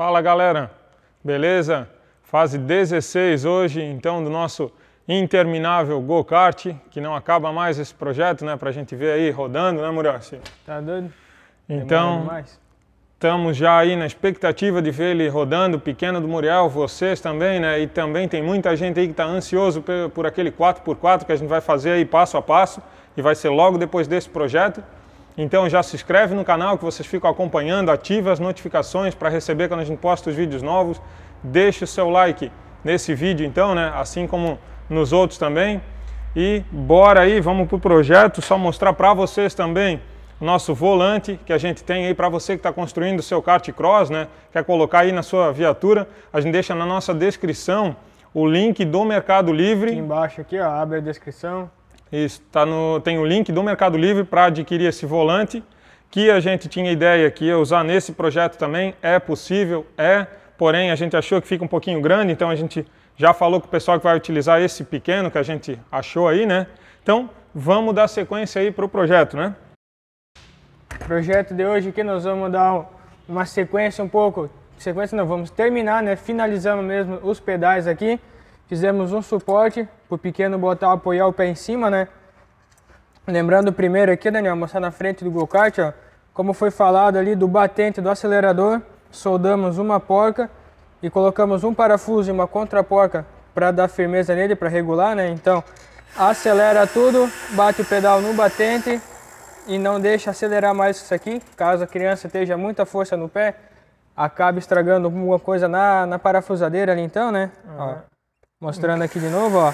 Fala galera, beleza? Fase 16 hoje, então, do nosso interminável go-kart, que não acaba mais esse projeto, né? Pra gente ver aí rodando, né, Muriaci? Tá doido? Então, estamos já aí na expectativa de ver ele rodando, pequeno do Muriel, vocês também, né? E também tem muita gente aí que está ansioso por, por aquele 4x4 que a gente vai fazer aí passo a passo e vai ser logo depois desse projeto. Então já se inscreve no canal que vocês ficam acompanhando, ative as notificações para receber quando a gente posta os vídeos novos. Deixe o seu like nesse vídeo então, né? assim como nos outros também. E bora aí, vamos para o projeto, só mostrar para vocês também nosso volante que a gente tem aí para você que está construindo o seu kart cross, né? Quer colocar aí na sua viatura, a gente deixa na nossa descrição o link do Mercado Livre. Aqui embaixo aqui, ó, abre a descrição. Isso, tá no, tem o link do Mercado Livre para adquirir esse volante, que a gente tinha ideia que ia usar nesse projeto também, é possível, é, porém a gente achou que fica um pouquinho grande, então a gente já falou com o pessoal que vai utilizar esse pequeno que a gente achou aí, né? Então, vamos dar sequência aí para o projeto, né? Projeto de hoje aqui nós vamos dar uma sequência um pouco, sequência não, vamos terminar, né? Finalizando mesmo os pedais aqui. Fizemos um suporte para o pequeno botar, apoiar o pé em cima, né? Lembrando primeiro aqui, Daniel, mostrar na frente do go-kart, ó. Como foi falado ali do batente do acelerador, soldamos uma porca e colocamos um parafuso e uma contraporca para dar firmeza nele, para regular, né? Então, acelera tudo, bate o pedal no batente e não deixa acelerar mais isso aqui. Caso a criança esteja muita força no pé, acaba estragando alguma coisa na, na parafusadeira ali então, né? Uhum. Ó, Mostrando aqui de novo, ó.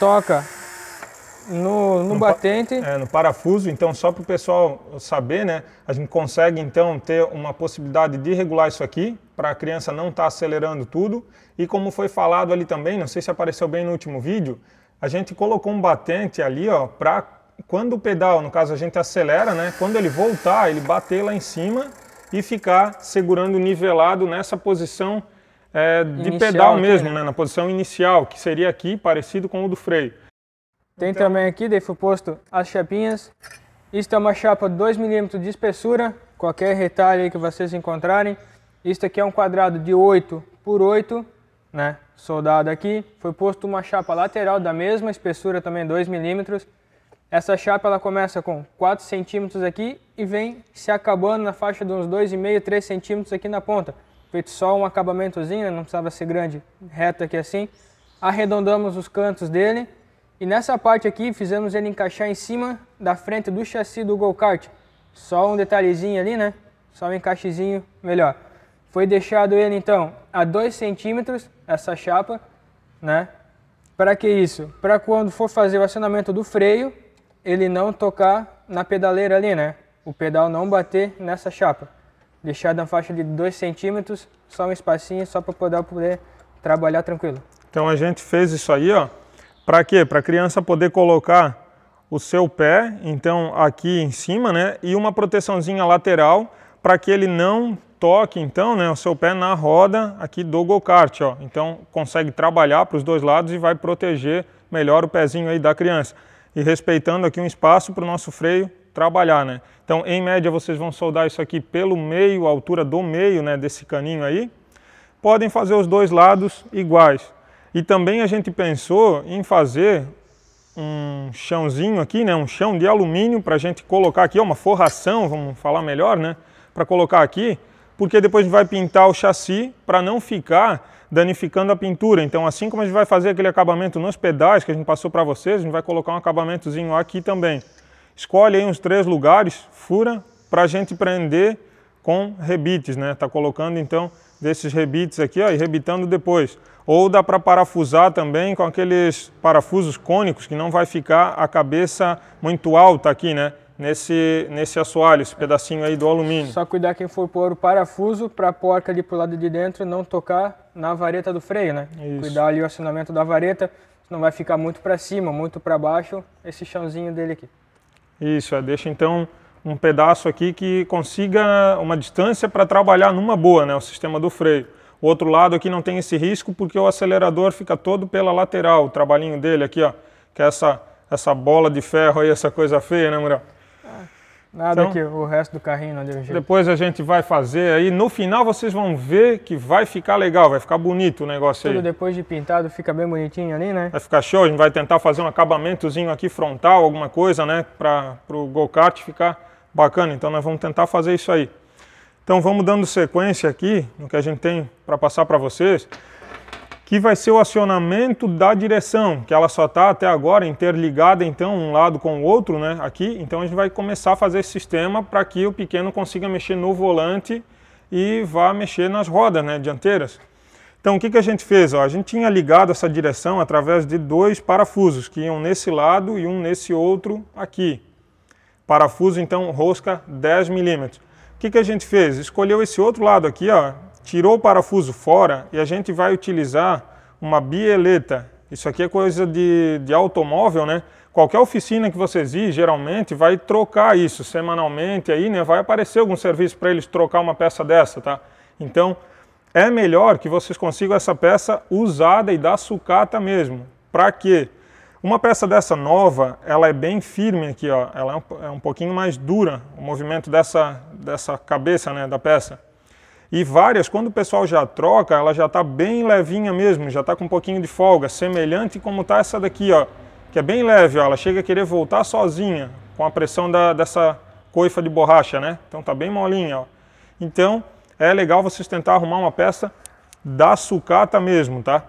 Toca no, no, no batente. É, no parafuso, então só para o pessoal saber, né? A gente consegue então ter uma possibilidade de regular isso aqui, para a criança não estar tá acelerando tudo. E como foi falado ali também, não sei se apareceu bem no último vídeo, a gente colocou um batente ali, ó, para quando o pedal, no caso a gente acelera, né? Quando ele voltar, ele bater lá em cima e ficar segurando nivelado nessa posição é, de inicial pedal mesmo, né? na posição inicial, que seria aqui parecido com o do freio. Tem então... também aqui, daí foi posto as chapinhas. Isto é uma chapa 2 mm de espessura, qualquer retalho que vocês encontrarem. Isto aqui é um quadrado de 8 por 8, né? soldado aqui. Foi posto uma chapa lateral da mesma espessura, também 2 milímetros. Essa chapa ela começa com 4 centímetros aqui e vem se acabando na faixa de uns 2,5, 3 centímetros aqui na ponta feito só um acabamentozinho, né? não precisava ser grande, reto aqui assim. Arredondamos os cantos dele e nessa parte aqui fizemos ele encaixar em cima da frente do chassi do Go Kart. Só um detalhezinho ali, né? Só um encaixezinho melhor. Foi deixado ele então a 2 centímetros, essa chapa, né? Para que isso? Para quando for fazer o acionamento do freio, ele não tocar na pedaleira ali, né? O pedal não bater nessa chapa deixar na faixa de 2 centímetros, só um espacinho, só para poder, poder trabalhar tranquilo. Então a gente fez isso aí, ó, para quê? Para a criança poder colocar o seu pé, então aqui em cima, né, e uma proteçãozinha lateral para que ele não toque, então, né, o seu pé na roda aqui do go-kart, ó. Então consegue trabalhar para os dois lados e vai proteger melhor o pezinho aí da criança. E respeitando aqui um espaço para o nosso freio trabalhar, né? Então, em média, vocês vão soldar isso aqui pelo meio, a altura do meio, né, desse caninho aí. Podem fazer os dois lados iguais. E também a gente pensou em fazer um chãozinho aqui, né, um chão de alumínio para a gente colocar aqui, é uma forração, vamos falar melhor, né, para colocar aqui, porque depois a gente vai pintar o chassi para não ficar danificando a pintura. Então, assim como a gente vai fazer aquele acabamento nos pedais que a gente passou para vocês, a gente vai colocar um acabamentozinho aqui também. Escolhe aí uns três lugares, fura, para a gente prender com rebites, né? Tá colocando então desses rebites aqui, ó, e rebitando depois. Ou dá para parafusar também com aqueles parafusos cônicos que não vai ficar a cabeça muito alta aqui, né? Nesse, nesse assoalho, esse pedacinho aí do alumínio. Só cuidar quem for pôr o parafuso para a porca ali pro lado de dentro não tocar na vareta do freio, né? Isso. Cuidar ali o acionamento da vareta, não vai ficar muito para cima, muito para baixo, esse chãozinho dele aqui. Isso, é, deixa então um pedaço aqui que consiga uma distância para trabalhar numa boa, né, o sistema do freio. O outro lado aqui não tem esse risco porque o acelerador fica todo pela lateral, o trabalhinho dele aqui, ó, que é essa, essa bola de ferro aí, essa coisa feia, né, Muriel? Nada então, que o resto do carrinho não deu Depois a gente vai fazer aí. No final vocês vão ver que vai ficar legal, vai ficar bonito o negócio Tudo aí. Tudo depois de pintado fica bem bonitinho ali, né? Vai ficar show. A gente vai tentar fazer um acabamentozinho aqui frontal, alguma coisa, né? Para o go-kart ficar bacana. Então nós vamos tentar fazer isso aí. Então vamos dando sequência aqui no que a gente tem para passar para vocês que vai ser o acionamento da direção, que ela só está até agora interligada então um lado com o outro, né, aqui, então a gente vai começar a fazer esse sistema para que o pequeno consiga mexer no volante e vá mexer nas rodas né, dianteiras. Então o que, que a gente fez? Ó, a gente tinha ligado essa direção através de dois parafusos, que iam nesse lado e um nesse outro aqui. Parafuso então rosca 10 milímetros. O que, que a gente fez? Escolheu esse outro lado aqui, ó, tirou o parafuso fora e a gente vai utilizar uma bieleta. Isso aqui é coisa de, de automóvel, né? Qualquer oficina que vocês ir, geralmente, vai trocar isso semanalmente aí, né? Vai aparecer algum serviço para eles trocar uma peça dessa, tá? Então, é melhor que vocês consigam essa peça usada e da sucata mesmo. Para quê? Uma peça dessa nova, ela é bem firme aqui, ó. Ela é um, é um pouquinho mais dura, o movimento dessa, dessa cabeça, né, da peça. E várias, quando o pessoal já troca, ela já está bem levinha mesmo, já está com um pouquinho de folga, semelhante como está essa daqui, ó, que é bem leve, ó, ela chega a querer voltar sozinha com a pressão da, dessa coifa de borracha, né? Então está bem molinha, ó. Então é legal vocês tentar arrumar uma peça da sucata mesmo, tá?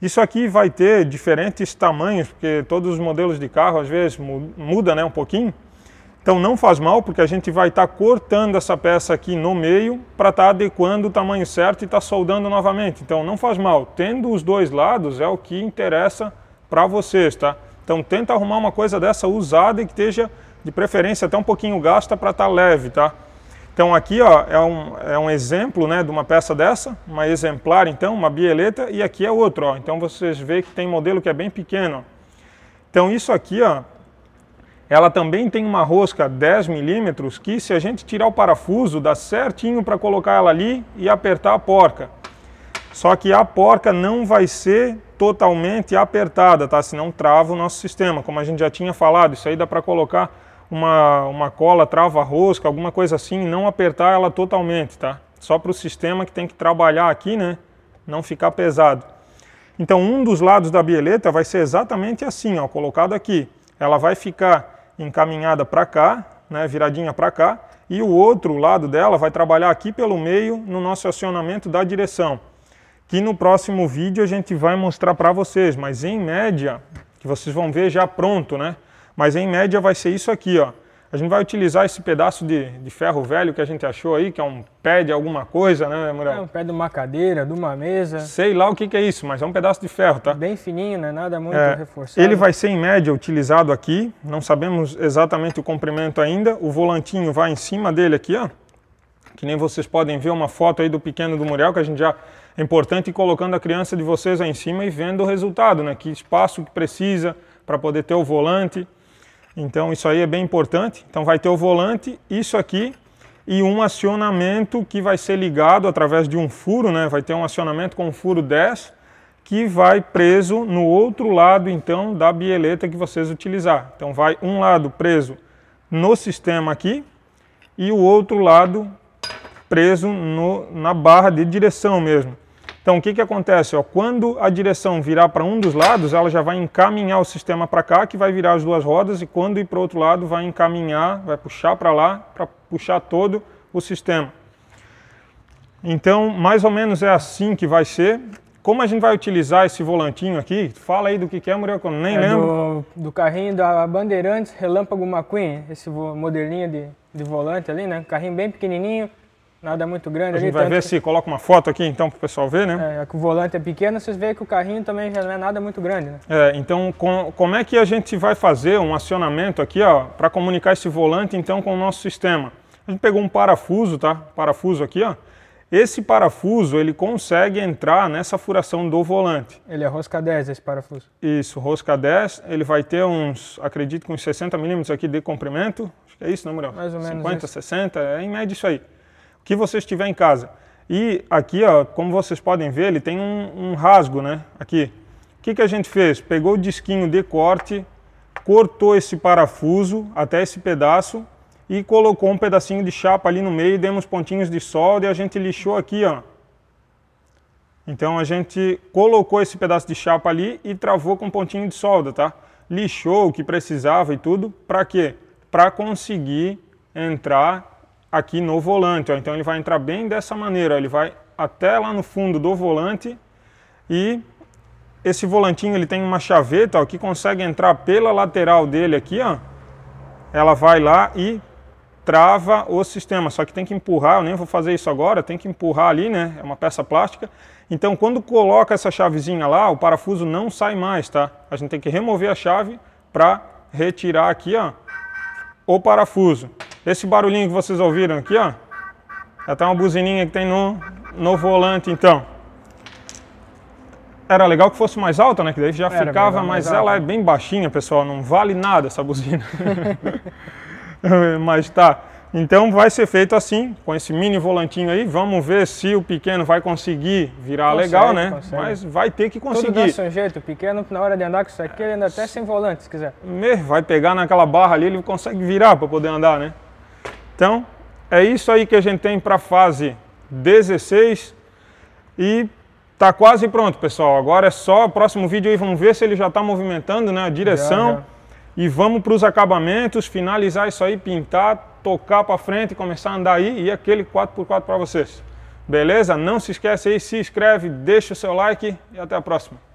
Isso aqui vai ter diferentes tamanhos, porque todos os modelos de carro às vezes muda, né, um pouquinho. Então não faz mal, porque a gente vai estar tá cortando essa peça aqui no meio para estar tá adequando o tamanho certo e estar tá soldando novamente. Então não faz mal, tendo os dois lados é o que interessa para vocês, tá? Então tenta arrumar uma coisa dessa usada e que esteja de preferência até um pouquinho gasta para estar tá leve, tá? Então aqui ó, é, um, é um exemplo né, de uma peça dessa, uma exemplar então, uma bieleta, e aqui é outro. Ó. Então vocês veem que tem modelo que é bem pequeno. Ó. Então isso aqui ó, ela também tem uma rosca 10 milímetros que se a gente tirar o parafuso dá certinho para colocar ela ali e apertar a porca. Só que a porca não vai ser totalmente apertada, tá? Senão trava o nosso sistema, como a gente já tinha falado, isso aí dá para colocar uma, uma cola trava-rosca, alguma coisa assim, e não apertar ela totalmente, tá? Só para o sistema que tem que trabalhar aqui, né? Não ficar pesado. Então um dos lados da bieleta vai ser exatamente assim, ó, colocado aqui. Ela vai ficar encaminhada para cá, né, viradinha para cá, e o outro lado dela vai trabalhar aqui pelo meio no nosso acionamento da direção, que no próximo vídeo a gente vai mostrar para vocês, mas em média, que vocês vão ver já pronto, né? Mas em média vai ser isso aqui, ó. A gente vai utilizar esse pedaço de, de ferro velho que a gente achou aí, que é um pé de alguma coisa, né, Muriel? É um pé de uma cadeira, de uma mesa. Sei lá o que, que é isso, mas é um pedaço de ferro, tá? Bem fininho, né? Nada muito é, reforçado. Ele vai ser, em média, utilizado aqui. Não sabemos exatamente o comprimento ainda. O volantinho vai em cima dele aqui, ó. Que nem vocês podem ver uma foto aí do pequeno do Muriel, que a gente já é importante ir colocando a criança de vocês aí em cima e vendo o resultado, né? Que espaço que precisa para poder ter o volante. Então isso aí é bem importante. Então vai ter o volante, isso aqui e um acionamento que vai ser ligado através de um furo, né? Vai ter um acionamento com furo 10 que vai preso no outro lado então da bieleta que vocês utilizar. Então vai um lado preso no sistema aqui e o outro lado preso no, na barra de direção mesmo. Então o que, que acontece? Ó, quando a direção virar para um dos lados, ela já vai encaminhar o sistema para cá, que vai virar as duas rodas, e quando ir para o outro lado, vai encaminhar, vai puxar para lá, para puxar todo o sistema. Então, mais ou menos é assim que vai ser. Como a gente vai utilizar esse volantinho aqui? Fala aí do que, que é, Muriel, que eu nem é lembro. Do, do, carrinho da Bandeirantes Relâmpago McQueen, esse modelinho de, de volante ali, né? Carrinho bem pequenininho, nada muito grande. A gente ali, vai ver que... se coloca uma foto aqui então para o pessoal ver, né? É, que o volante é pequeno, vocês veem que o carrinho também já não é nada muito grande, né? É, então com, como é que a gente vai fazer um acionamento aqui, ó, para comunicar esse volante então com o nosso sistema? A gente pegou um parafuso, tá? Parafuso aqui, ó. Esse parafuso, ele consegue entrar nessa furação do volante. Ele é rosca 10 esse parafuso? Isso, rosca 10, ele vai ter uns, acredito com uns 60 milímetros aqui de comprimento, acho que é isso, né, Muriel? Mais ou menos 50, isso. 60, é em média isso aí que você estiver em casa. E aqui, ó, como vocês podem ver, ele tem um, um rasgo, né? Aqui. O que, que a gente fez? Pegou o disquinho de corte, cortou esse parafuso até esse pedaço e colocou um pedacinho de chapa ali no meio, demos pontinhos de solda e a gente lixou aqui, ó. Então a gente colocou esse pedaço de chapa ali e travou com um pontinho de solda, tá? Lixou o que precisava e tudo, para quê? Para conseguir entrar aqui no volante. Ó. Então ele vai entrar bem dessa maneira, ele vai até lá no fundo do volante e esse volantinho ele tem uma chaveta ó, que consegue entrar pela lateral dele aqui, ó. ela vai lá e trava o sistema, só que tem que empurrar, eu nem vou fazer isso agora, tem que empurrar ali, né? É uma peça plástica. Então, quando coloca essa chavezinha lá, o parafuso não sai mais, tá? A gente tem que remover a chave para retirar aqui, ó, ou parafuso. Esse barulhinho que vocês ouviram aqui, ó, é até uma buzininha que tem no, no volante, então. Era legal que fosse mais alta, né? Que daí já Era ficava, mas ela é bem baixinha, pessoal. Não vale nada essa buzina. mas tá. Então vai ser feito assim, com esse mini volantinho aí. Vamos ver se o pequeno vai conseguir virar consegue, legal, né? Consegue. Mas vai ter que conseguir. Tudo desse jeito. O pequeno, na hora de andar com isso aqui, ele anda até sem volante, se quiser. Né, vai pegar naquela barra ali, ele consegue virar para poder andar, né? Então, é isso aí que a gente tem para a fase 16. E tá quase pronto, pessoal. Agora é só o próximo vídeo aí. Vamos ver se ele já está movimentando, né? A direção. Já, já. E vamos para os acabamentos, finalizar isso aí, pintar tocar para frente, começar a andar aí e aquele 4x4 para vocês. Beleza? Não se esquece aí, se inscreve, deixa o seu like e até a próxima.